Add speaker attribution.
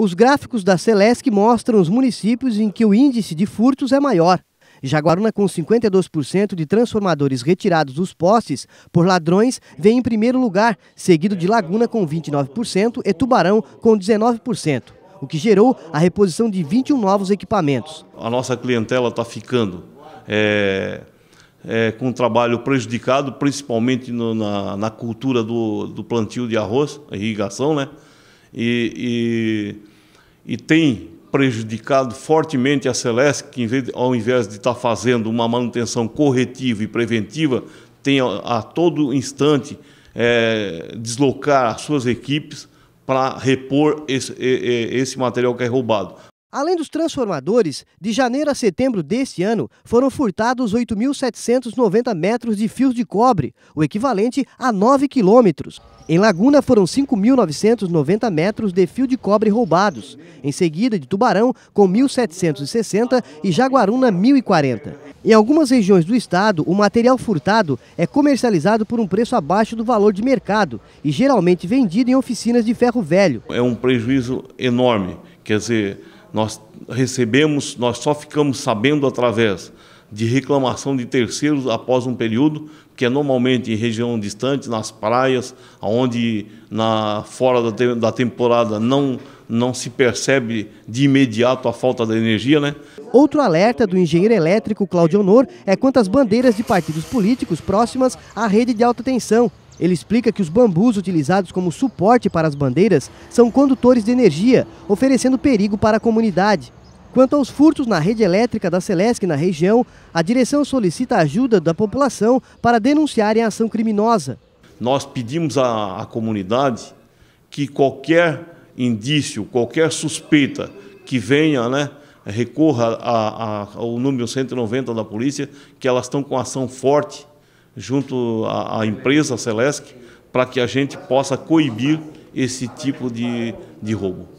Speaker 1: Os gráficos da Celesc mostram os municípios em que o índice de furtos é maior. Jaguaruna, com 52% de transformadores retirados dos postes por ladrões, vem em primeiro lugar, seguido de Laguna, com 29%, e Tubarão, com 19%, o que gerou a reposição de 21 novos equipamentos.
Speaker 2: A nossa clientela está ficando é, é, com o trabalho prejudicado, principalmente no, na, na, cultura do, do plantio de arroz, irrigação, né? e, e, e tem prejudicado fortemente a Celeste, que vez, ao invés de estar fazendo uma manutenção corretiva e preventiva, tem a, a todo instante é, deslocar as suas equipes para repor esse, esse material que é roubado.
Speaker 1: Além dos transformadores, de janeiro a setembro deste ano foram furtados 8.790 metros de fios de cobre, o equivalente a 9 quilômetros. Em Laguna foram 5.990 metros de fio de cobre roubados, em seguida de Tubarão com 1.760 e Jaguaruna 1.040. Em algumas regiões do estado, o material furtado é comercializado por um preço abaixo do valor de mercado e geralmente vendido em oficinas de ferro velho.
Speaker 2: É um prejuízo enorme, quer dizer nós recebemos, nós só ficamos sabendo através de reclamação de terceiros após um período, que é normalmente em região distante, nas praias, onde na, fora da, da temporada não, não se percebe de imediato a falta da energia. Né?
Speaker 1: Outro alerta do engenheiro elétrico Claudio Honor é quanto às bandeiras de partidos políticos próximas à rede de alta tensão, ele explica que os bambus utilizados como suporte para as bandeiras são condutores de energia, oferecendo perigo para a comunidade. Quanto aos furtos na rede elétrica da Celesc na região, a direção solicita ajuda da população para denunciarem a ação criminosa.
Speaker 2: Nós pedimos à, à comunidade que qualquer indício, qualquer suspeita que venha, né, recorra a, a, ao número 190 da polícia, que elas estão com ação forte junto à, à empresa Celesc, para que a gente possa coibir esse tipo de, de roubo.